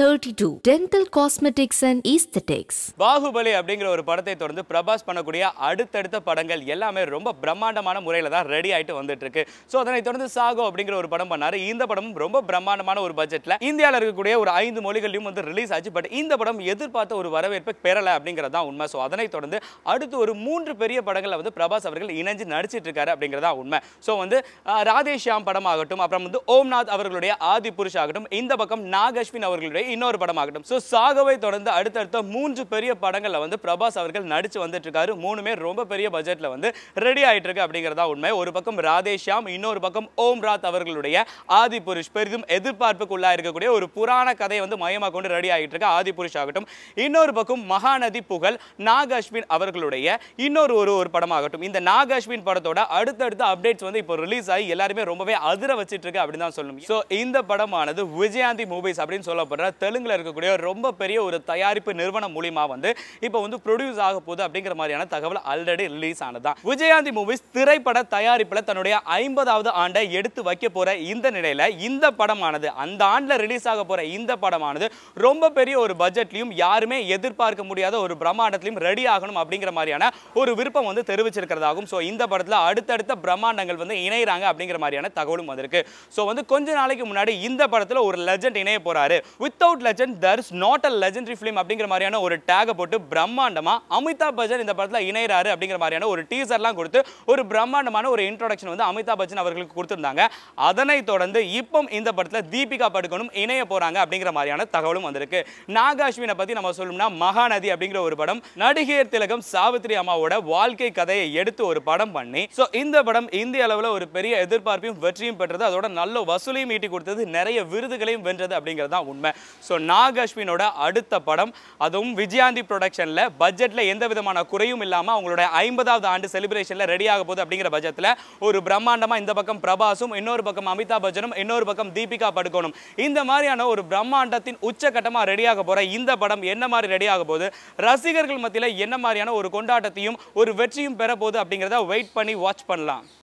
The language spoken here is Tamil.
thirty two dental cosmetics and aesthetics Baahubali அப்படிங்கிற ஒரு படத்தை தொடர்ந்து பிரபாஸ் பண்ணக்கூடிய அடுத்தடுத்த படங்கள் எல்லாமே ரொம்ப பிரம்மாண்டமான முறையில் தான் ரெடி ஆகிட்டு வந்துட்டு இருக்கு ஸோ அதனை தொடர்ந்து சாகோ அப்படிங்கிற ஒரு படம் பண்ணாரு இந்த படமும் ரொம்ப பிரம்மாண்டமான ஒரு பட்ஜெட்டில் இந்தியாவில் இருக்கக்கூடிய ஒரு ஐந்து மொழிகளையும் வந்து ரிலீஸ் ஆச்சு பட் இந்த படம் எதிர்பார்த்த ஒரு வரவேற்பை பெறலை அப்படிங்கிறது தான் உண்மை ஸோ அதனை தொடர்ந்து அடுத்து ஒரு மூன்று பெரிய படங்களை வந்து பிரபாஸ் அவர்கள் இணைஞ்சு நடிச்சிட்டு இருக்காரு அப்படிங்கிறது தான் உண்மை ஸோ வந்து ராதேஷ்யாம் படம் ஆகட்டும் அப்புறம் வந்து ஓம்நாத் அவர்களுடைய ஆதி புருஷ் ஆகட்டும் இந்த பக்கம் நாகஸ்வின் அவர்களுடைய படமாகவே இன்னொரு படமாகட்டும் ஸோ சாகவை தொடர்ந்து அடுத்தடுத்த மூன்று பெரிய படங்களில் வந்து பிரபாஸ் அவர்கள் நடித்து வந்துட்டு இருக்காரு மூணுமே ரொம்ப பெரிய பட்ஜெட்டில் வந்து ரெடி ஆகிட்டு இருக்கு அப்படிங்கிறதா உண்மை ஒரு பக்கம் ராதேஷாம் இன்னொரு பக்கம் ஓம் ராத் அவர்களுடைய ஆதி புருஷ் பெரிதும் எதிர்பார்ப்புக்கு இருக்கக்கூடிய ஒரு புராண கதையை வந்து மையமாக கொண்டு ரெடி ஆகிட்டு இருக்க ஆதி புருஷ் ஆகட்டும் இன்னொரு பக்கம் மகாநதி புகழ் நாக அஸ்வின் அவர்களுடைய இன்னொரு ஒரு ஒரு படமாகட்டும் இந்த நாக அஸ்வின் படத்தோட அடுத்தடுத்த அப்டேட்ஸ் வந்து இப்போ ரிலீஸ் ஆகி எல்லாருமே ரொம்பவே அதிர வச்சிட்டு இருக்கு அப்படின்னு தான் சொல்லணும் ஸோ இந்த படமானது விஜயாந்தி மூவிஸ் அப்படின்னு சொல்லப்படுற தெலுங்கில் இருக்கக்கூடிய ரொம்ப பெரிய ஒரு தயாரிப்பு நிறுவனம் மூலியமாக வந்து இப்போ வந்து ப்ரொடியூஸ் ஆக போகுது அப்படிங்கிற மாதிரியான தகவல் ஆல்ரெடி ரிலீஸ் ஆனதான் விஜயாந்தி மூவிஸ் திரைப்பட தயாரிப்பில் தன்னுடைய ஐம்பதாவது ஆண்டை எடுத்து வைக்க போகிற இந்த நிலையில் இந்த படமானது அந்த ஆண்டில் ரிலீஸ் ஆக போகிற இந்த படமானது ரொம்ப பெரிய ஒரு பட்ஜெட்லையும் யாருமே எதிர்பார்க்க முடியாத ஒரு பிரம்மாண்டத்திலையும் ரெடி ஆகணும் அப்படிங்கிற மாதிரியான ஒரு விருப்பம் வந்து தெரிவிச்சிருக்கிறதாகும் ஸோ இந்த படத்தில் அடுத்தடுத்த பிரம்மாண்டங்கள் வந்து இணையிறாங்க அப்படிங்கிற மாதிரியான தகவலும் வந்திருக்கு ஸோ வந்து கொஞ்ச நாளைக்கு முன்னாடி இந்த படத்தில் ஒரு லெஜண்ட் இணைய போகிறாரு with without legend there is not a legendary film அப்படிங்கிற மாதிரியான ஒரு டேகை போட்டு பிரம்மாண்டமாக அமிதாப் பச்சன் இந்த படத்தில் இணையிறாரு அப்படிங்கிற மாதிரியான ஒரு டீசர்லாம் கொடுத்து ஒரு பிரம்மாண்டமான ஒரு இன்ட்ரோடக்ஷன் வந்து அமிதாப் பச்சன் அவர்களுக்கு கொடுத்துருந்தாங்க அதனை தொடர்ந்து இப்போ இந்த படத்தில் தீபிகா படுகோனும் இணைய போகிறாங்க அப்படிங்கிற மாதிரியான தகவலும் வந்திருக்கு நாகாஸ்வினை பற்றி நம்ம சொல்லணும்னா மகாநதி அப்படிங்கிற ஒரு படம் நடிகையர் திலகம் சாவித்ரி அம்மாவோட வாழ்க்கை கதையை எடுத்து ஒரு படம் பண்ணி ஸோ இந்த படம் இந்திய அளவில் ஒரு பெரிய எதிர்பார்ப்பையும் வெற்றியும் பெற்றது அதோட நல்ல வசூலையும் ஈட்டி கொடுத்தது நிறைய விருதுகளையும் வென்றது அப்படிங்கிறது தான் உண்மை ஸோ நாக் அடுத்த படம் அதுவும் விஜயாந்தி ப்ரொடக்ஷனில் பட்ஜெட்டில் எந்த விதமான குறையும் இல்லாமல் அவங்களோட ஐம்பதாவது ஆண்டு செலிப்ரேஷனில் ரெடி ஆக போகுது அப்படிங்கிற பட்ஜெட்டில் ஒரு பிரம்மாண்டமாக இந்த பக்கம் பிரபாசும் இன்னொரு பக்கம் அமிதாப் பச்சனும் இன்னொரு பக்கம் தீபிகா படுக்கணும் இந்த மாதிரியான ஒரு பிரம்மாண்டத்தின் உச்சகட்டமாக ரெடியாக போகிற இந்த படம் என்ன மாதிரி ரெடியாக போகுது ரசிகர்கள் மத்தியில் என்ன மாதிரியான ஒரு கொண்டாட்டத்தையும் ஒரு வெற்றியும் பெற போகுது அப்படிங்கிறத வெயிட் பண்ணி வாட்ச் பண்ணலாம்